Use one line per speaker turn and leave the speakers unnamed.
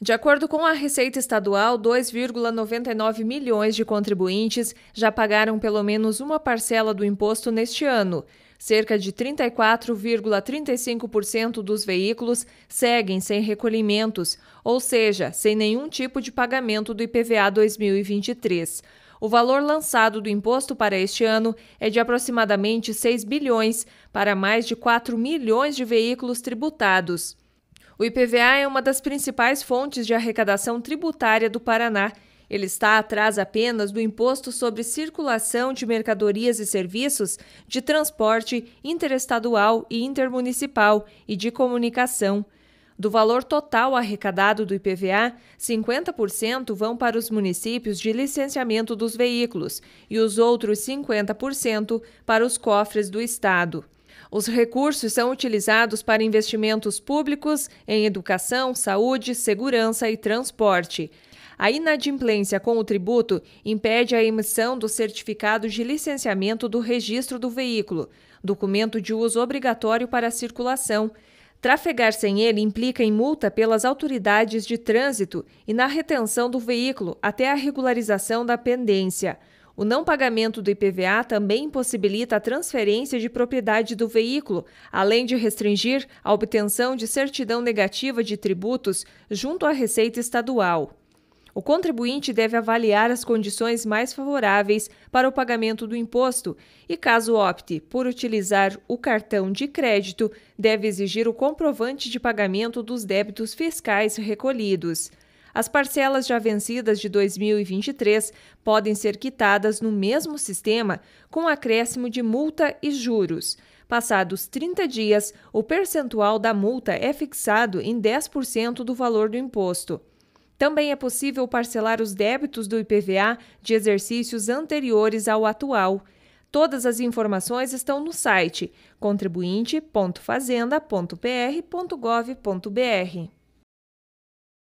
De acordo com a Receita Estadual, 2,99 milhões de contribuintes já pagaram pelo menos uma parcela do imposto neste ano. Cerca de 34,35% dos veículos seguem sem recolhimentos, ou seja, sem nenhum tipo de pagamento do IPVA 2023. O valor lançado do imposto para este ano é de aproximadamente 6 bilhões para mais de 4 milhões de veículos tributados. O IPVA é uma das principais fontes de arrecadação tributária do Paraná. Ele está atrás apenas do Imposto sobre Circulação de Mercadorias e Serviços, de Transporte Interestadual e Intermunicipal e de Comunicação. Do valor total arrecadado do IPVA, 50% vão para os municípios de licenciamento dos veículos e os outros 50% para os cofres do Estado. Os recursos são utilizados para investimentos públicos em educação, saúde, segurança e transporte. A inadimplência com o tributo impede a emissão do certificado de licenciamento do registro do veículo, documento de uso obrigatório para a circulação. Trafegar sem ele implica em multa pelas autoridades de trânsito e na retenção do veículo até a regularização da pendência. O não pagamento do IPVA também impossibilita a transferência de propriedade do veículo, além de restringir a obtenção de certidão negativa de tributos junto à Receita Estadual. O contribuinte deve avaliar as condições mais favoráveis para o pagamento do imposto e, caso opte por utilizar o cartão de crédito, deve exigir o comprovante de pagamento dos débitos fiscais recolhidos. As parcelas já vencidas de 2023 podem ser quitadas no mesmo sistema com acréscimo de multa e juros. Passados 30 dias, o percentual da multa é fixado em 10% do valor do imposto. Também é possível parcelar os débitos do IPVA de exercícios anteriores ao atual. Todas as informações estão no site contribuinte.fazenda.pr.gov.br.